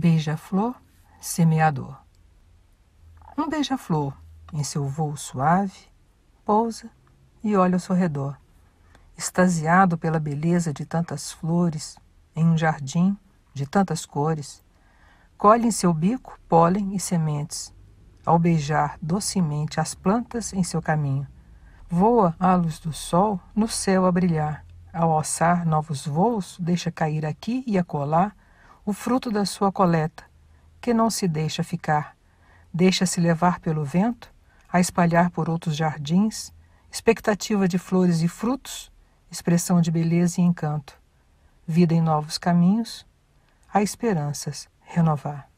beija-flor, semeador. Um beija-flor, em seu vôo suave, pousa e olha ao seu redor, extasiado pela beleza de tantas flores em um jardim de tantas cores. Colhe em seu bico pólen e sementes, ao beijar docemente as plantas em seu caminho. Voa à luz do sol no céu a brilhar. Ao alçar novos voos, deixa cair aqui e acolá o fruto da sua coleta, que não se deixa ficar, deixa-se levar pelo vento, a espalhar por outros jardins, expectativa de flores e frutos, expressão de beleza e encanto, vida em novos caminhos, a esperanças renovar.